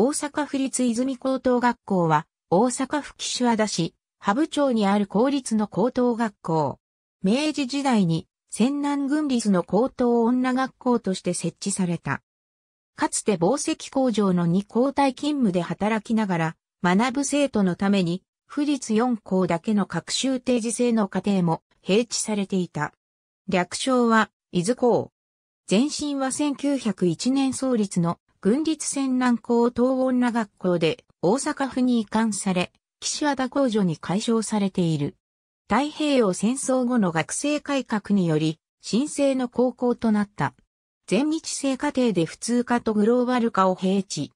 大阪府立泉高等学校は、大阪府岸和田市、羽生町にある公立の高等学校。明治時代に、泉南郡立の高等女学校として設置された。かつて紡石工場の2交代勤務で働きながら、学ぶ生徒のために、府立4校だけの各習定時制の家程も平地されていた。略称は、伊豆校。前身は1901年創立の軍立船南高等女学校で大阪府に移管され、岸和田工場に解消されている。太平洋戦争後の学生改革により、新生の高校となった。全日制課程で普通科とグローバル科を併置。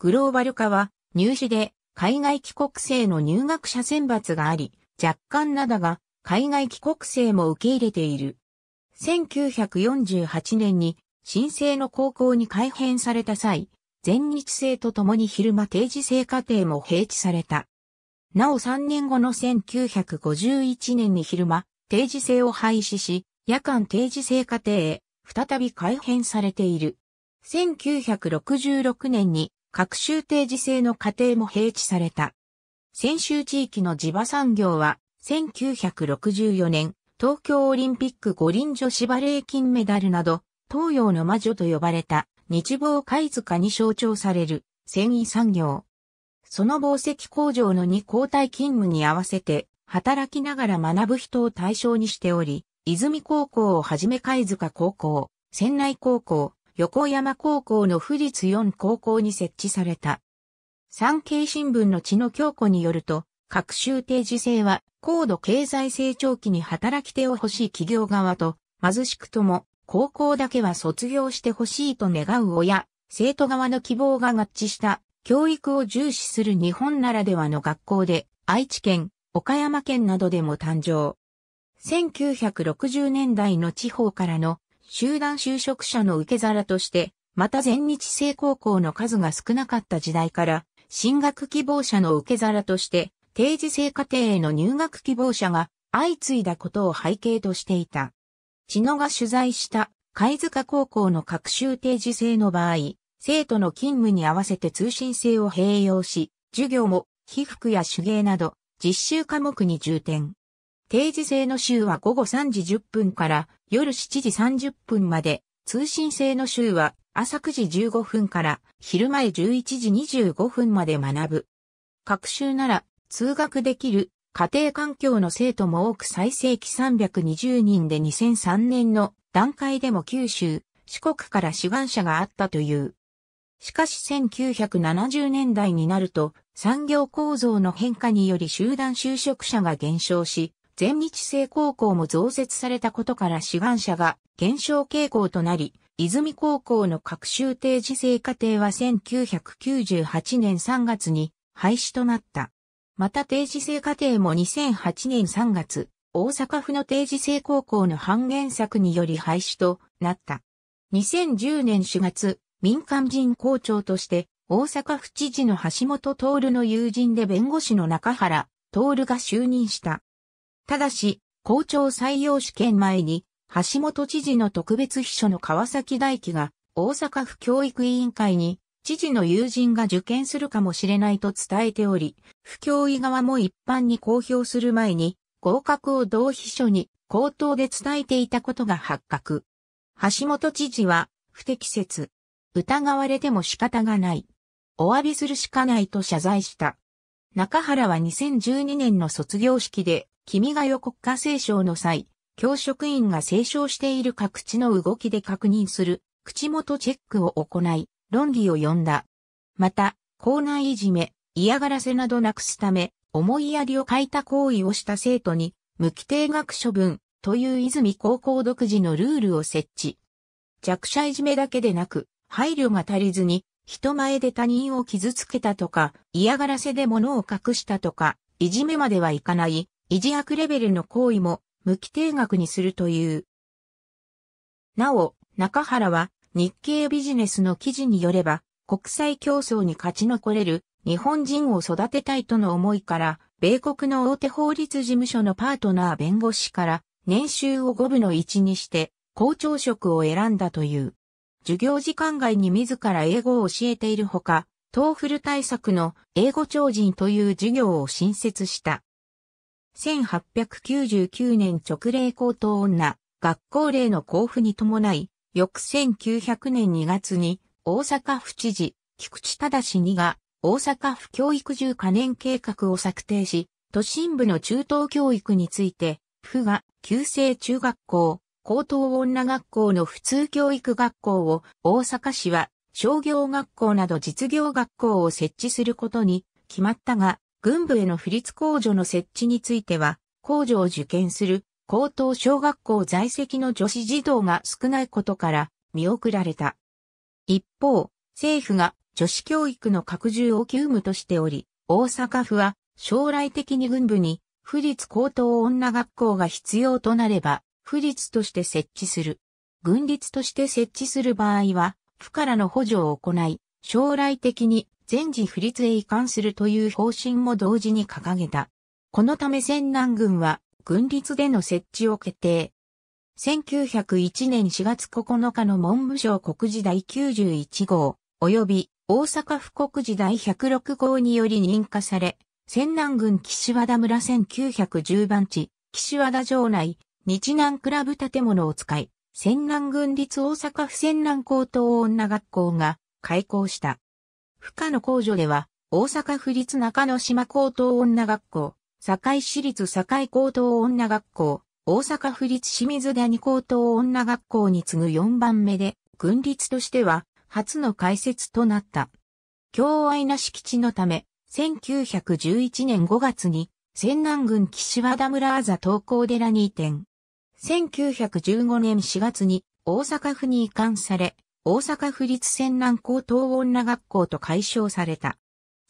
グローバル科は入試で海外帰国生の入学者選抜があり、若干なだが海外帰国生も受け入れている。1948年に新生の高校に改編された際、全日制とともに昼間定時制課程も併置された。なお3年後の1951年に昼間、定時制を廃止し、夜間定時制課程へ再び改編されている。1966年に各州定時制の課程も併置された。先週地域の地場産業は、1964年、東京オリンピック五輪女子バレー金メダルなど、東洋の魔女と呼ばれた日防貝塚に象徴される繊維産業。その紡績工場の2交代勤務に合わせて働きながら学ぶ人を対象にしており、泉高校をはじめ貝塚高校、仙内高校、横山高校の士立4高校に設置された。産経新聞の地の強固によると、各州定時制は高度経済成長期に働き手を欲しい企業側と貧しくとも高校だけは卒業してほしいと願う親、生徒側の希望が合致した教育を重視する日本ならではの学校で愛知県、岡山県などでも誕生。1960年代の地方からの集団就職者の受け皿として、また全日制高校の数が少なかった時代から、進学希望者の受け皿として、定時制家庭への入学希望者が相次いだことを背景としていた。千野が取材した貝塚高校の学習定時制の場合、生徒の勤務に合わせて通信制を併用し、授業も被服や手芸など実習科目に重点。定時制の週は午後3時10分から夜7時30分まで、通信制の週は朝9時15分から昼前11時25分まで学ぶ。学習なら通学できる家庭環境の生徒も多く最盛期320人で2003年の段階でも九州、四国から志願者があったという。しかし1970年代になると産業構造の変化により集団就職者が減少し、全日制高校も増設されたことから志願者が減少傾向となり、泉高校の各州定時制課程は1998年3月に廃止となった。また定時制課程も2008年3月、大阪府の定時制高校の半減策により廃止となった。2010年4月、民間人校長として大阪府知事の橋本徹の友人で弁護士の中原徹が就任した。ただし、校長採用試験前に、橋本知事の特別秘書の川崎大輝が大阪府教育委員会に知事の友人が受験するかもしれないと伝えており、不教医側も一般に公表する前に、合格を同秘書に口頭で伝えていたことが発覚。橋本知事は、不適切。疑われても仕方がない。お詫びするしかないと謝罪した。中原は2012年の卒業式で、君が予国家聖唱の際、教職員が聖唱している各地の動きで確認する、口元チェックを行い、論理を呼んだ。また、校内いじめ、嫌がらせなどなくすため、思いやりを欠いた行為をした生徒に、無期定額処分という泉高校独自のルールを設置。弱者いじめだけでなく、配慮が足りずに、人前で他人を傷つけたとか、嫌がらせで物を隠したとか、いじめまではいかない、維持悪レベルの行為も無期定額にするという。なお、中原は日経ビジネスの記事によれば、国際競争に勝ち残れる日本人を育てたいとの思いから、米国の大手法律事務所のパートナー弁護士から年収を5分の1にして校長職を選んだという。授業時間外に自ら英語を教えているほか、トーフル対策の英語超人という授業を新設した。1899年直令高等女学校令の交付に伴い、翌1900年2月に大阪府知事、菊池忠にが大阪府教育住可燃計画を策定し、都心部の中等教育について、府が旧制中学校、高等女学校の普通教育学校を大阪市は商業学校など実業学校を設置することに決まったが、軍部への不立控除の設置については、控除を受験する高等小学校在籍の女子児童が少ないことから見送られた。一方、政府が女子教育の拡充を急務としており、大阪府は将来的に軍部に府立高等女学校が必要となれば、府立として設置する。軍立として設置する場合は、府からの補助を行い、将来的に全時府立へ移管するという方針も同時に掲げた。このため戦南軍は軍立での設置を決定。1901年4月9日の文部省国時第91号、及び大阪府国時第106号により認可され、仙南郡岸和田村1910番地、岸和田城内、日南クラブ建物を使い、仙南郡立大阪府仙南高等女学校が開校した。不可の工場では、大阪府立中野島高等女学校、堺市立堺高等女学校、大阪府立清水谷高等女学校に次ぐ4番目で、軍立としては初の開設となった。強愛な敷地のため、1911年5月に、仙南郡岸和田村あざ東高寺に移転。1915年4月に大阪府に移管され、大阪府立仙南高等女学校と解消された。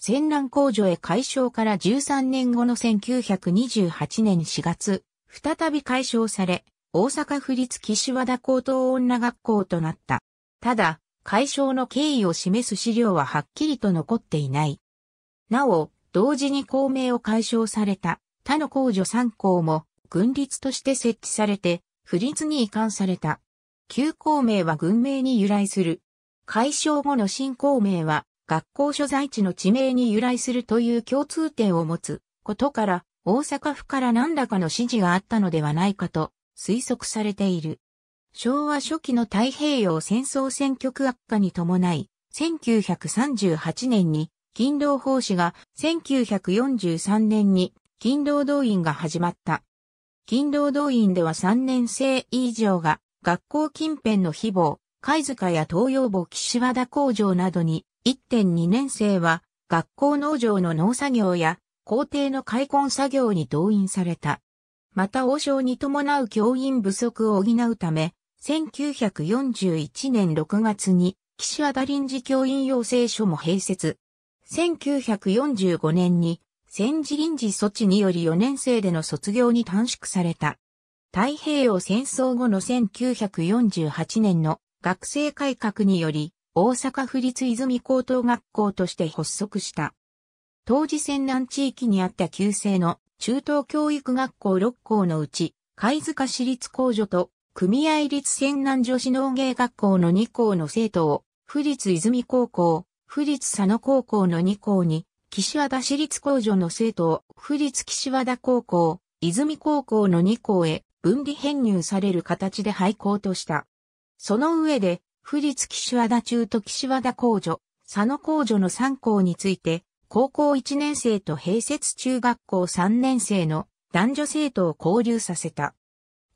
戦乱工場へ解消から13年後の1928年4月、再び解消され、大阪府立岸和田高等女学校となった。ただ、解消の経緯を示す資料ははっきりと残っていない。なお、同時に公明を解消された他の工場3校も軍立として設置されて、府立に移管された。旧公明は軍名に由来する。解消後の新公明は学校所在地の地名に由来するという共通点を持つことから、大阪府から何らかの指示があったのではないかと推測されている。昭和初期の太平洋戦争戦局悪化に伴い、1938年に勤労奉仕が1943年に勤労動員が始まった。勤労動員では3年生以上が学校近辺の非防、貝塚や東洋母岸和田工場などに1.2年生は学校農場の農作業や校庭の開墾作業に動員された。また王将に伴う教員不足を補うため、1941年6月に岸和田臨時教員養成所も併設。1945年に戦時臨時措置により4年生での卒業に短縮された。太平洋戦争後の1948年の学生改革により大阪府立泉高等学校として発足した。当時泉南地域にあった旧制の中等教育学校6校のうち、貝塚市立工女と組合立泉南女子農芸学校の2校の生徒を、府立泉高校、府立佐野高校の2校に、岸和田市立工女の生徒を、府立岸和田高校、泉高校の2校へ分離編入される形で廃校とした。その上で、士立岸和田中と岸和田工女、佐野工女の3校について、高校1年生と併設中学校3年生の男女生徒を交流させた。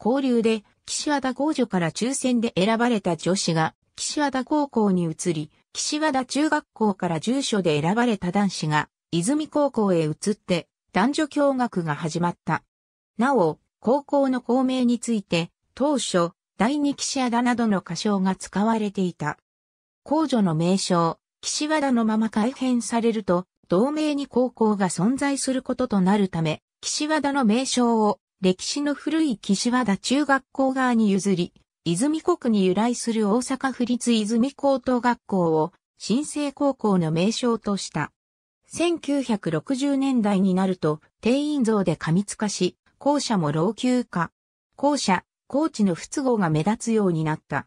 交流で、岸和田工女から抽選で選ばれた女子が、岸和田高校に移り、岸和田中学校から住所で選ばれた男子が、泉高校へ移って、男女共学が始まった。なお、高校の校名について、当初、第二岸和田などの歌唱が使われていた。公女の名称、岸和田のまま改変されると、同盟に高校が存在することとなるため、岸和田の名称を歴史の古い岸和田中学校側に譲り、泉国に由来する大阪府立泉高等学校を新生高校の名称とした。1960年代になると定員増で過密化し、校舎も老朽化。校舎、高知の不都合が目立つようになった。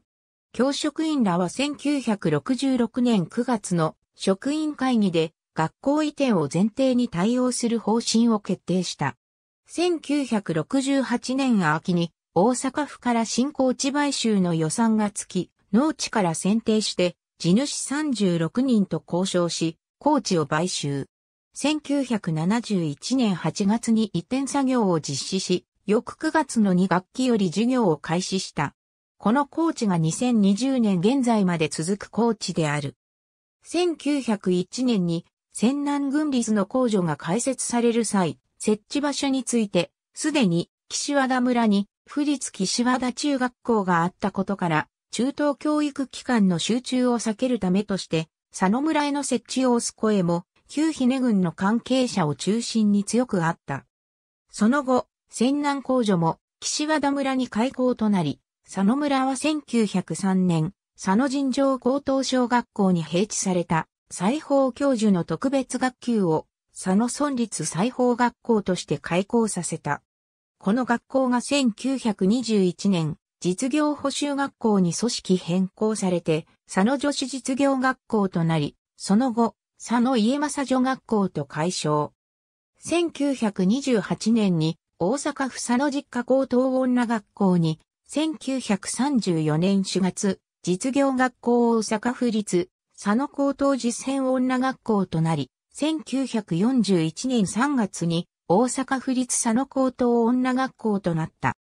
教職員らは1966年9月の職員会議で学校移転を前提に対応する方針を決定した。1968年秋に大阪府から新興地買収の予算がつき、農地から選定して地主36人と交渉し、高知を買収。1971年8月に移転作業を実施し、翌9月の2学期より授業を開始した。このコーチが2020年現在まで続くコーチである。1901年に仙南軍立の工場が開設される際、設置場所について、すでに岸和田村に府立岸和田中学校があったことから、中等教育機関の集中を避けるためとして、佐野村への設置を押す声も、旧ひね軍の関係者を中心に強くあった。その後、泉南工女も岸和田村に開校となり、佐野村は1903年、佐野尋常高等小学校に併置された裁縫教授の特別学級を佐野村立裁縫学校として開校させた。この学校が1921年、実業補修学校に組織変更されて、佐野女子実業学校となり、その後、佐野家政女学校と改称。1928年に大阪府佐野実家高等女学校に、1934年4月、実業学校大阪府立佐野高等実践女学校となり、1941年3月に大阪府立佐野高等女学校となった。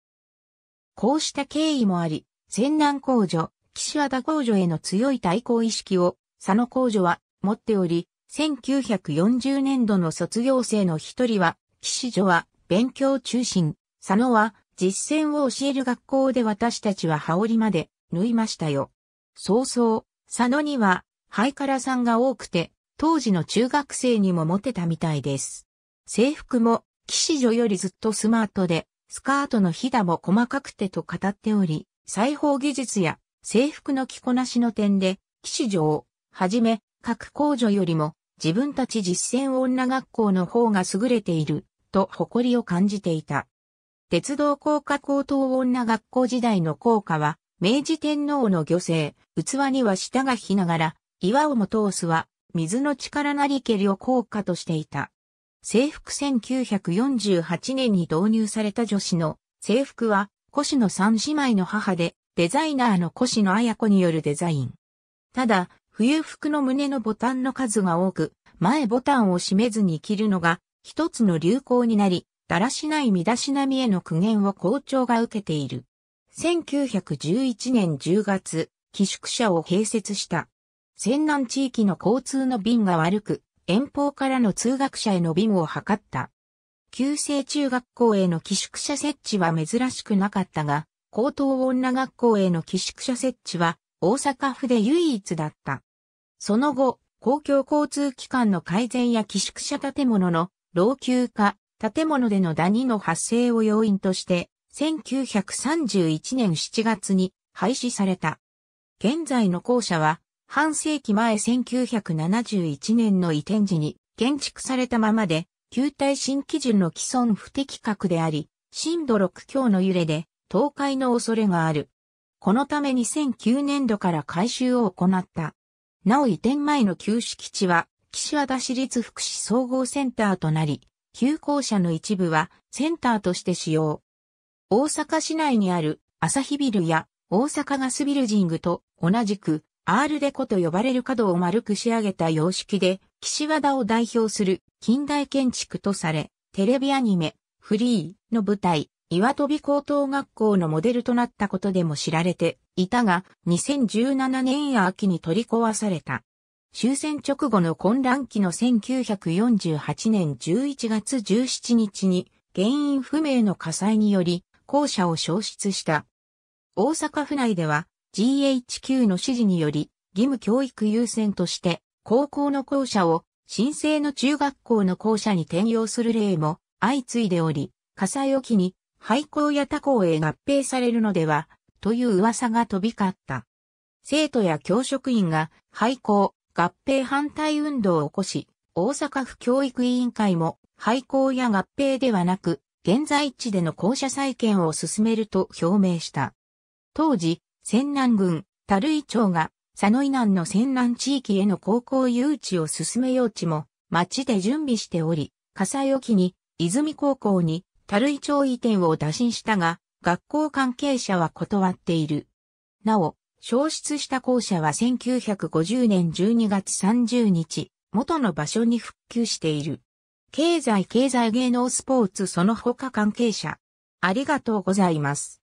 こうした経緯もあり、泉南工女、岸和田工女への強い対抗意識を佐野工女は持っており、1940年度の卒業生の一人は、岸女は勉強中心。佐野は、実践を教える学校で私たちは羽織まで縫いましたよ。そうそう、佐野には、ハイカラさんが多くて、当時の中学生にもモテたみたいです。制服も、騎士女よりずっとスマートで、スカートのひだも細かくてと語っており、裁縫技術や制服の着こなしの点で、騎士女をはじめ、各工女よりも自分たち実践女学校の方が優れていると誇りを感じていた。鉄道工科高等女学校時代の校歌は、明治天皇の御制、器には舌がきながら、岩をも通すは、水の力なりけりを校歌としていた。制服1948年に導入された女子の制服は、腰の三姉妹の母で、デザイナーの腰の綾子によるデザイン。ただ、冬服の胸のボタンの数が多く、前ボタンを閉めずに着るのが一つの流行になり、だらしない身だしなみへの苦言を校長が受けている。1911年10月、寄宿舎を併設した。仙南地域の交通の便が悪く、遠方からの通学者への便を図った。旧制中学校への寄宿舎設置は珍しくなかったが、高等女学校への寄宿舎設置は大阪府で唯一だった。その後、公共交通機関の改善や寄宿舎建物の老朽化、建物でのダニの発生を要因として、1931年7月に廃止された。現在の校舎は、半世紀前1971年の移転時に建築されたままで、旧体新基準の既存不適格であり、震度6強の揺れで倒壊の恐れがある。このため2009年度から改修を行った。なお移転前の旧式地は岸和田市立福祉総合センターとなり、旧校舎の一部はセンターとして使用。大阪市内にある朝日ビルや大阪ガスビルジングと同じくアールデコと呼ばれる角を丸く仕上げた様式で岸和田を代表する近代建築とされ、テレビアニメフリーの舞台岩飛高等学校のモデルとなったことでも知られていたが2017年秋に取り壊された。終戦直後の混乱期の1948年11月17日に原因不明の火災により校舎を消失した。大阪府内では GHQ の指示により義務教育優先として高校の校舎を新生の中学校の校舎に転用する例も相次いでおり、火災を機に廃校や他校へ合併されるのではという噂が飛び交った。生徒や教職員が廃校、合併反対運動を起こし、大阪府教育委員会も廃校や合併ではなく、現在地での校舎再建を進めると表明した。当時、泉南郡、樽井町が、佐野以南の泉南地域への高校誘致を進めよう地も、町で準備しており、火災を機に、泉高校に、樽井町移転を打診したが、学校関係者は断っている。なお、消失した校舎は1950年12月30日、元の場所に復旧している。経済経済芸能スポーツその他関係者。ありがとうございます。